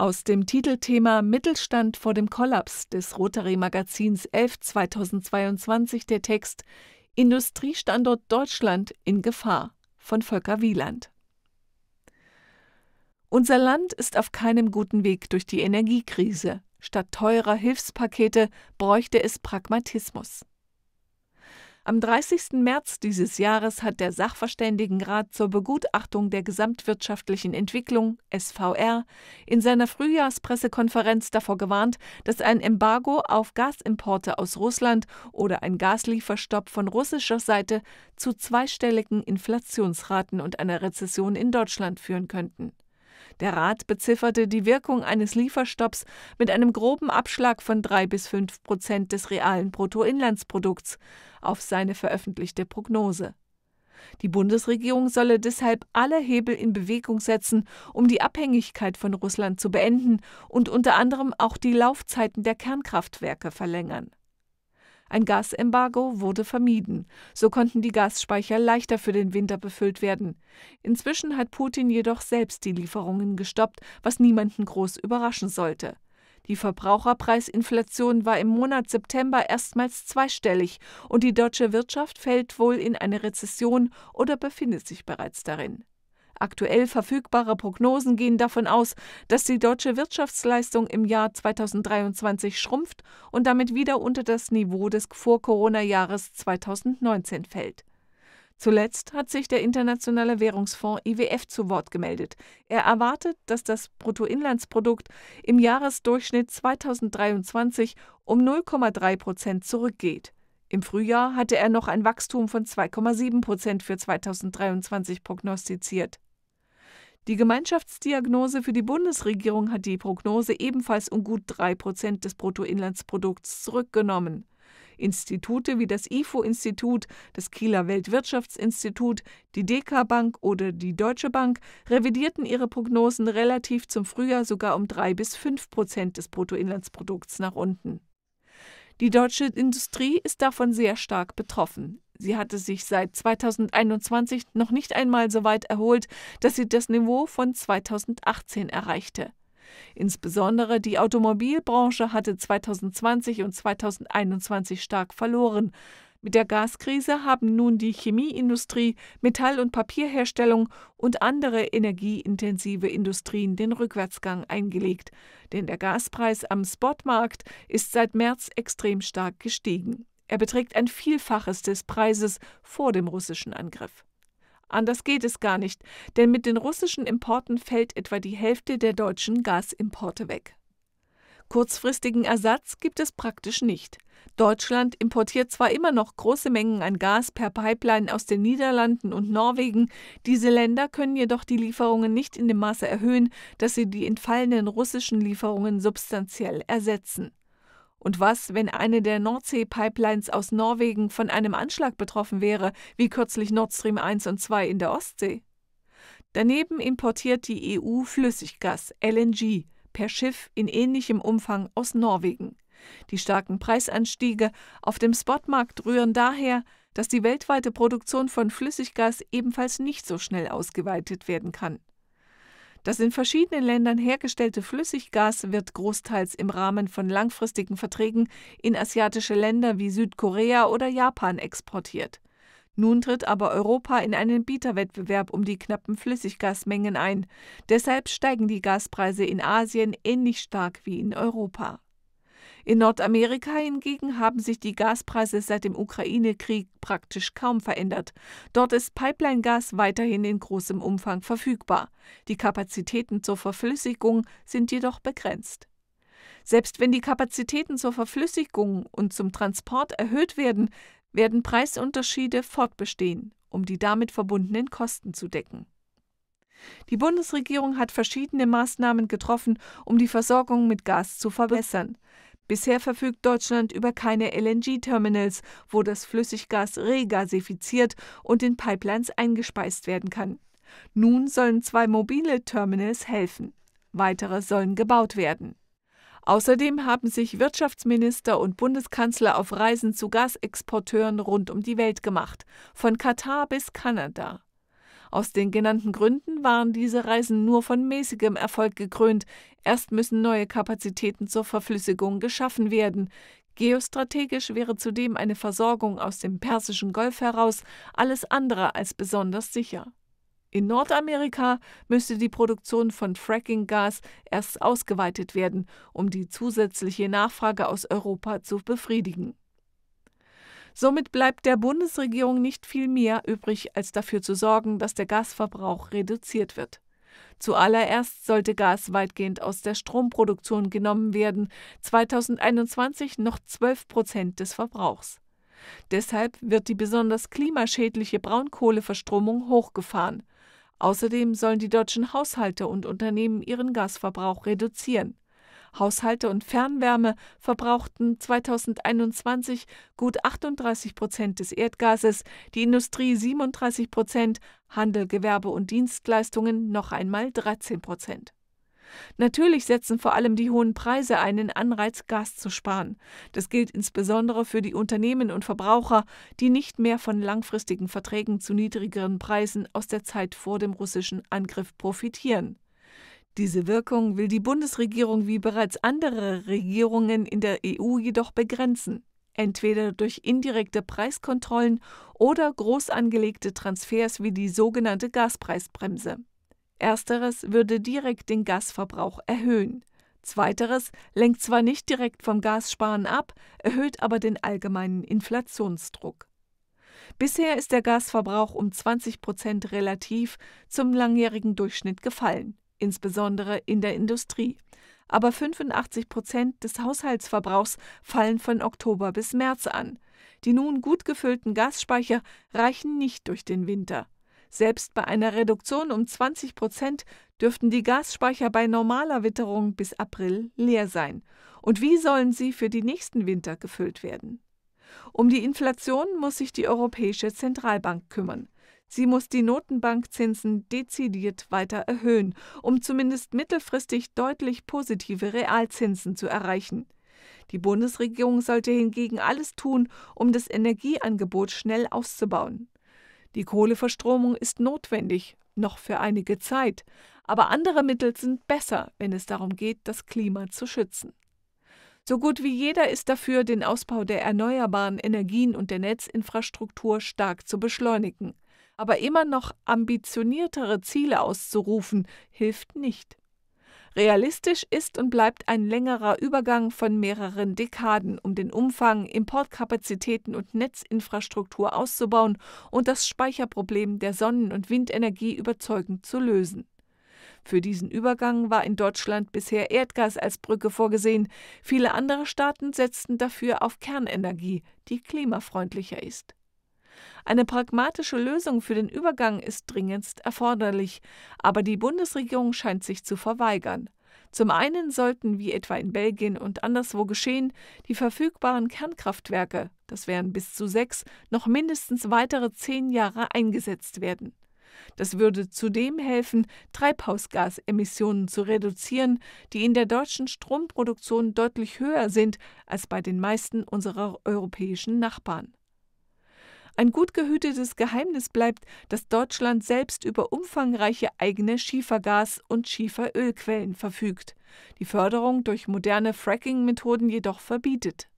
Aus dem Titelthema Mittelstand vor dem Kollaps des Rotary Magazins 11 2022 der Text Industriestandort Deutschland in Gefahr von Volker Wieland. Unser Land ist auf keinem guten Weg durch die Energiekrise. Statt teurer Hilfspakete bräuchte es Pragmatismus. Am 30. März dieses Jahres hat der Sachverständigenrat zur Begutachtung der gesamtwirtschaftlichen Entwicklung SVR in seiner Frühjahrspressekonferenz davor gewarnt, dass ein Embargo auf Gasimporte aus Russland oder ein Gaslieferstopp von russischer Seite zu zweistelligen Inflationsraten und einer Rezession in Deutschland führen könnten. Der Rat bezifferte die Wirkung eines Lieferstopps mit einem groben Abschlag von drei bis fünf Prozent des realen Bruttoinlandsprodukts auf seine veröffentlichte Prognose. Die Bundesregierung solle deshalb alle Hebel in Bewegung setzen, um die Abhängigkeit von Russland zu beenden und unter anderem auch die Laufzeiten der Kernkraftwerke verlängern. Ein Gasembargo wurde vermieden. So konnten die Gasspeicher leichter für den Winter befüllt werden. Inzwischen hat Putin jedoch selbst die Lieferungen gestoppt, was niemanden groß überraschen sollte. Die Verbraucherpreisinflation war im Monat September erstmals zweistellig und die deutsche Wirtschaft fällt wohl in eine Rezession oder befindet sich bereits darin. Aktuell verfügbare Prognosen gehen davon aus, dass die deutsche Wirtschaftsleistung im Jahr 2023 schrumpft und damit wieder unter das Niveau des Vor-Corona-Jahres 2019 fällt. Zuletzt hat sich der Internationale Währungsfonds IWF zu Wort gemeldet. Er erwartet, dass das Bruttoinlandsprodukt im Jahresdurchschnitt 2023 um 0,3 Prozent zurückgeht. Im Frühjahr hatte er noch ein Wachstum von 2,7 Prozent für 2023 prognostiziert. Die Gemeinschaftsdiagnose für die Bundesregierung hat die Prognose ebenfalls um gut drei Prozent des Bruttoinlandsprodukts zurückgenommen. Institute wie das IFO-Institut, das Kieler Weltwirtschaftsinstitut, die DK Bank oder die Deutsche Bank revidierten ihre Prognosen relativ zum Frühjahr sogar um drei bis fünf Prozent des Bruttoinlandsprodukts nach unten. Die deutsche Industrie ist davon sehr stark betroffen. Sie hatte sich seit 2021 noch nicht einmal so weit erholt, dass sie das Niveau von 2018 erreichte. Insbesondere die Automobilbranche hatte 2020 und 2021 stark verloren. Mit der Gaskrise haben nun die Chemieindustrie, Metall- und Papierherstellung und andere energieintensive Industrien den Rückwärtsgang eingelegt, denn der Gaspreis am Spotmarkt ist seit März extrem stark gestiegen. Er beträgt ein Vielfaches des Preises vor dem russischen Angriff. Anders geht es gar nicht, denn mit den russischen Importen fällt etwa die Hälfte der deutschen Gasimporte weg. Kurzfristigen Ersatz gibt es praktisch nicht. Deutschland importiert zwar immer noch große Mengen an Gas per Pipeline aus den Niederlanden und Norwegen, diese Länder können jedoch die Lieferungen nicht in dem Maße erhöhen, dass sie die entfallenen russischen Lieferungen substanziell ersetzen. Und was, wenn eine der Nordsee-Pipelines aus Norwegen von einem Anschlag betroffen wäre, wie kürzlich Nord Stream 1 und 2 in der Ostsee? Daneben importiert die EU Flüssiggas, LNG, per Schiff in ähnlichem Umfang aus Norwegen. Die starken Preisanstiege auf dem Spotmarkt rühren daher, dass die weltweite Produktion von Flüssiggas ebenfalls nicht so schnell ausgeweitet werden kann. Das in verschiedenen Ländern hergestellte Flüssiggas wird großteils im Rahmen von langfristigen Verträgen in asiatische Länder wie Südkorea oder Japan exportiert. Nun tritt aber Europa in einen Bieterwettbewerb um die knappen Flüssiggasmengen ein. Deshalb steigen die Gaspreise in Asien ähnlich stark wie in Europa. In Nordamerika hingegen haben sich die Gaspreise seit dem Ukraine-Krieg praktisch kaum verändert. Dort ist Pipeline-Gas weiterhin in großem Umfang verfügbar. Die Kapazitäten zur Verflüssigung sind jedoch begrenzt. Selbst wenn die Kapazitäten zur Verflüssigung und zum Transport erhöht werden, werden Preisunterschiede fortbestehen, um die damit verbundenen Kosten zu decken. Die Bundesregierung hat verschiedene Maßnahmen getroffen, um die Versorgung mit Gas zu verbessern. Bisher verfügt Deutschland über keine LNG-Terminals, wo das Flüssiggas regasifiziert und in Pipelines eingespeist werden kann. Nun sollen zwei mobile Terminals helfen. Weitere sollen gebaut werden. Außerdem haben sich Wirtschaftsminister und Bundeskanzler auf Reisen zu Gasexporteuren rund um die Welt gemacht, von Katar bis Kanada. Aus den genannten Gründen waren diese Reisen nur von mäßigem Erfolg gekrönt. Erst müssen neue Kapazitäten zur Verflüssigung geschaffen werden. Geostrategisch wäre zudem eine Versorgung aus dem Persischen Golf heraus alles andere als besonders sicher. In Nordamerika müsste die Produktion von Fracking-Gas erst ausgeweitet werden, um die zusätzliche Nachfrage aus Europa zu befriedigen. Somit bleibt der Bundesregierung nicht viel mehr übrig, als dafür zu sorgen, dass der Gasverbrauch reduziert wird. Zuallererst sollte Gas weitgehend aus der Stromproduktion genommen werden, 2021 noch 12 Prozent des Verbrauchs. Deshalb wird die besonders klimaschädliche Braunkohleverstromung hochgefahren. Außerdem sollen die deutschen Haushalte und Unternehmen ihren Gasverbrauch reduzieren. Haushalte und Fernwärme verbrauchten 2021 gut 38 Prozent des Erdgases, die Industrie 37 Prozent, Handel, Gewerbe und Dienstleistungen noch einmal 13 Prozent. Natürlich setzen vor allem die hohen Preise einen Anreiz, Gas zu sparen. Das gilt insbesondere für die Unternehmen und Verbraucher, die nicht mehr von langfristigen Verträgen zu niedrigeren Preisen aus der Zeit vor dem russischen Angriff profitieren. Diese Wirkung will die Bundesregierung wie bereits andere Regierungen in der EU jedoch begrenzen, entweder durch indirekte Preiskontrollen oder groß angelegte Transfers wie die sogenannte Gaspreisbremse. Ersteres würde direkt den Gasverbrauch erhöhen. Zweiteres lenkt zwar nicht direkt vom Gassparen ab, erhöht aber den allgemeinen Inflationsdruck. Bisher ist der Gasverbrauch um 20 Prozent relativ zum langjährigen Durchschnitt gefallen insbesondere in der Industrie. Aber 85 Prozent des Haushaltsverbrauchs fallen von Oktober bis März an. Die nun gut gefüllten Gasspeicher reichen nicht durch den Winter. Selbst bei einer Reduktion um 20 Prozent dürften die Gasspeicher bei normaler Witterung bis April leer sein. Und wie sollen sie für die nächsten Winter gefüllt werden? Um die Inflation muss sich die Europäische Zentralbank kümmern. Sie muss die Notenbankzinsen dezidiert weiter erhöhen, um zumindest mittelfristig deutlich positive Realzinsen zu erreichen. Die Bundesregierung sollte hingegen alles tun, um das Energieangebot schnell auszubauen. Die Kohleverstromung ist notwendig, noch für einige Zeit, aber andere Mittel sind besser, wenn es darum geht, das Klima zu schützen. So gut wie jeder ist dafür, den Ausbau der erneuerbaren Energien und der Netzinfrastruktur stark zu beschleunigen aber immer noch ambitioniertere Ziele auszurufen, hilft nicht. Realistisch ist und bleibt ein längerer Übergang von mehreren Dekaden, um den Umfang, Importkapazitäten und Netzinfrastruktur auszubauen und das Speicherproblem der Sonnen- und Windenergie überzeugend zu lösen. Für diesen Übergang war in Deutschland bisher Erdgas als Brücke vorgesehen. Viele andere Staaten setzten dafür auf Kernenergie, die klimafreundlicher ist. Eine pragmatische Lösung für den Übergang ist dringendst erforderlich, aber die Bundesregierung scheint sich zu verweigern. Zum einen sollten, wie etwa in Belgien und anderswo geschehen, die verfügbaren Kernkraftwerke, das wären bis zu sechs, noch mindestens weitere zehn Jahre eingesetzt werden. Das würde zudem helfen, Treibhausgasemissionen zu reduzieren, die in der deutschen Stromproduktion deutlich höher sind als bei den meisten unserer europäischen Nachbarn. Ein gut gehütetes Geheimnis bleibt, dass Deutschland selbst über umfangreiche eigene Schiefergas- und Schieferölquellen verfügt, die Förderung durch moderne Fracking-Methoden jedoch verbietet.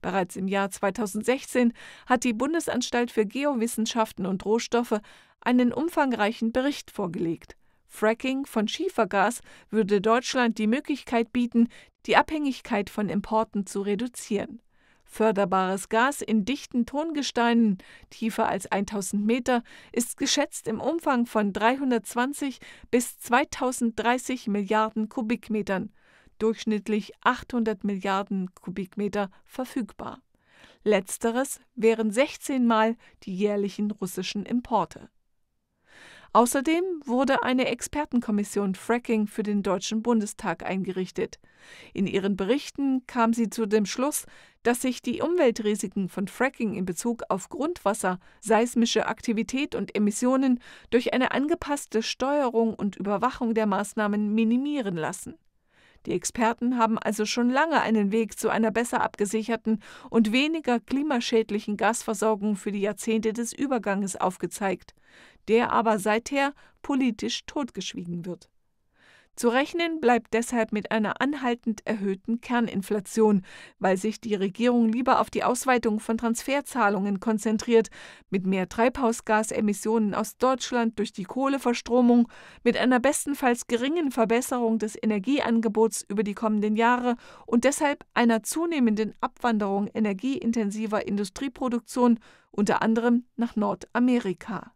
Bereits im Jahr 2016 hat die Bundesanstalt für Geowissenschaften und Rohstoffe einen umfangreichen Bericht vorgelegt. Fracking von Schiefergas würde Deutschland die Möglichkeit bieten, die Abhängigkeit von Importen zu reduzieren. Förderbares Gas in dichten Tongesteinen tiefer als 1000 Meter ist geschätzt im Umfang von 320 bis 2030 Milliarden Kubikmetern, durchschnittlich 800 Milliarden Kubikmeter verfügbar. Letzteres wären 16 Mal die jährlichen russischen Importe Außerdem wurde eine Expertenkommission Fracking für den Deutschen Bundestag eingerichtet. In ihren Berichten kam sie zu dem Schluss, dass sich die Umweltrisiken von Fracking in Bezug auf Grundwasser, seismische Aktivität und Emissionen durch eine angepasste Steuerung und Überwachung der Maßnahmen minimieren lassen. Die Experten haben also schon lange einen Weg zu einer besser abgesicherten und weniger klimaschädlichen Gasversorgung für die Jahrzehnte des Überganges aufgezeigt der aber seither politisch totgeschwiegen wird. Zu rechnen bleibt deshalb mit einer anhaltend erhöhten Kerninflation, weil sich die Regierung lieber auf die Ausweitung von Transferzahlungen konzentriert, mit mehr Treibhausgasemissionen aus Deutschland durch die Kohleverstromung, mit einer bestenfalls geringen Verbesserung des Energieangebots über die kommenden Jahre und deshalb einer zunehmenden Abwanderung energieintensiver Industrieproduktion, unter anderem nach Nordamerika.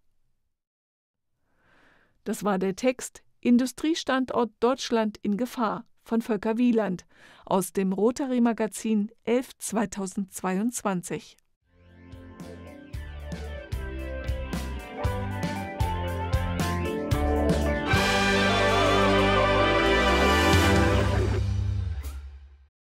Das war der Text Industriestandort Deutschland in Gefahr von Volker Wieland aus dem Rotary Magazin 11 2022.